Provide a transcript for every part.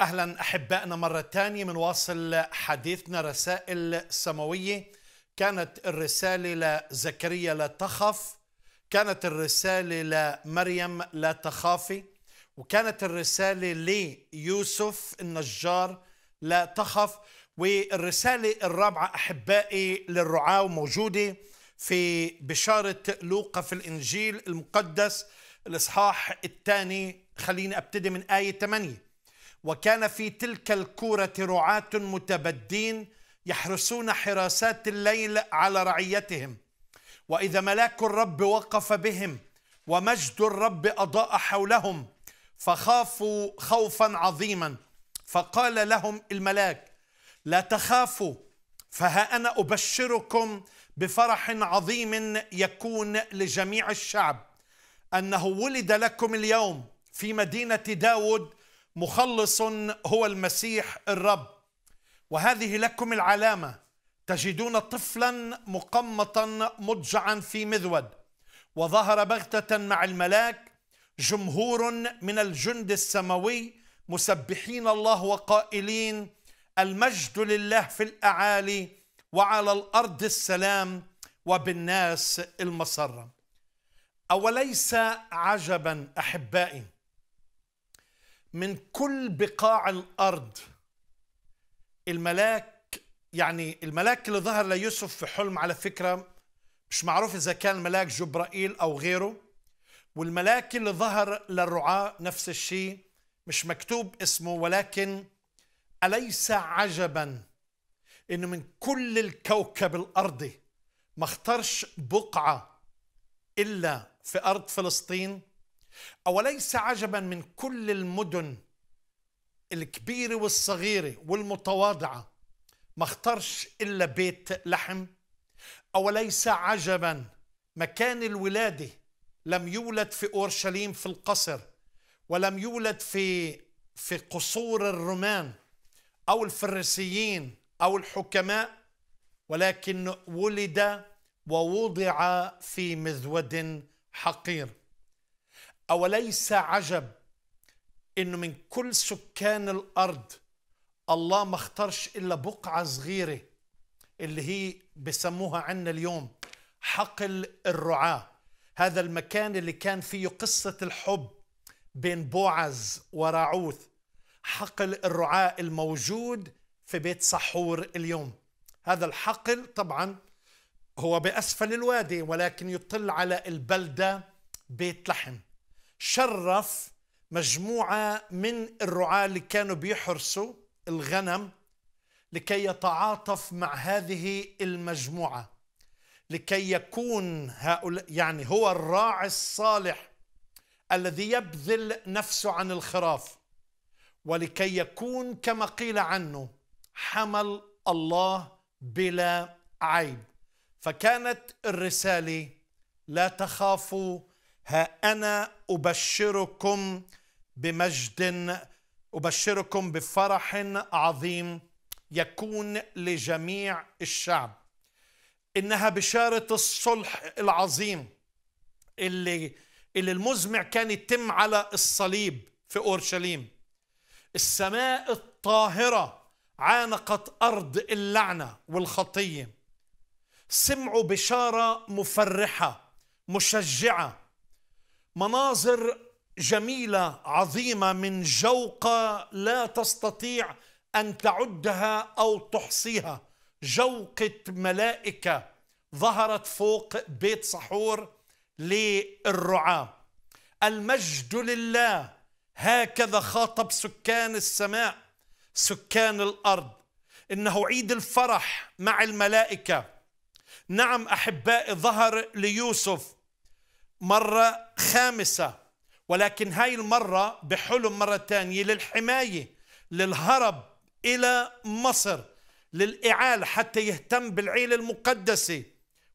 اهلا احبائنا مره ثانيه بنواصل حديثنا رسائل سماويه كانت الرساله لزكريا لا تخف كانت الرساله لمريم لا تخافي وكانت الرساله ليوسف النجار لا تخف والرساله الرابعه احبائي للرعاه موجوده في بشاره لوقا في الانجيل المقدس الاصحاح الثاني خليني ابتدي من ايه 8 وكان في تلك الكورة رعاة متبدين يحرسون حراسات الليل على رعيتهم وإذا ملاك الرب وقف بهم ومجد الرب أضاء حولهم فخافوا خوفا عظيما فقال لهم الملاك لا تخافوا فها أنا أبشركم بفرح عظيم يكون لجميع الشعب أنه ولد لكم اليوم في مدينة داود مخلص هو المسيح الرب وهذه لكم العلامه تجدون طفلا مقمطا مضجعا في مذود وظهر بغته مع الملاك جمهور من الجند السماوي مسبحين الله وقائلين المجد لله في الاعالي وعلى الارض السلام وبالناس المسره اوليس عجبا احبائي من كل بقاع الارض الملاك يعني الملاك اللي ظهر ليوسف في حلم على فكره مش معروف اذا كان الملاك جبرائيل او غيره والملاك اللي ظهر للرعاه نفس الشيء مش مكتوب اسمه ولكن اليس عجبا انه من كل الكوكب الارضي ما اختارش بقعه الا في ارض فلسطين أوليس عجبا من كل المدن الكبيرة والصغيرة والمتواضعة ما اختارش إلا بيت لحم أوليس عجبا مكان الولادة لم يولد في أورشليم في القصر ولم يولد في في قصور الرومان أو الفرسيين أو الحكماء ولكن ولد ووضع في مذود حقير اوليس عجب انه من كل سكان الارض الله ما اختارش الا بقعه صغيره اللي هي بسموها عنا اليوم حقل الرعاه هذا المكان اللي كان فيه قصه الحب بين بوعز وراعوث حقل الرعاة الموجود في بيت سحور اليوم هذا الحقل طبعا هو بأسفل الوادي ولكن يطل على البلدة بيت لحم شرف مجموعة من الرعاة اللي كانوا بيحرسوا الغنم لكي يتعاطف مع هذه المجموعة لكي يكون هؤلاء يعني هو الراعي الصالح الذي يبذل نفسه عن الخراف ولكي يكون كما قيل عنه حمل الله بلا عيب فكانت الرسالة لا تخافوا ها انا ابشركم بمجد ابشركم بفرح عظيم يكون لجميع الشعب انها بشاره الصلح العظيم اللي اللي المزمع كان يتم على الصليب في اورشليم السماء الطاهره عانقت ارض اللعنه والخطيه سمعوا بشاره مفرحه مشجعه مناظر جميله عظيمه من جوقه لا تستطيع ان تعدها او تحصيها جوقه ملائكه ظهرت فوق بيت سحور للرعاه المجد لله هكذا خاطب سكان السماء سكان الارض انه عيد الفرح مع الملائكه نعم احبائي ظهر ليوسف مرة خامسة ولكن هاي المرة بحلم مرة تانية للحماية للهرب إلى مصر للإعالة حتى يهتم بالعيلة المقدسة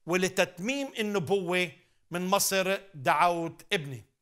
ولتتميم النبوة من مصر دعوت ابني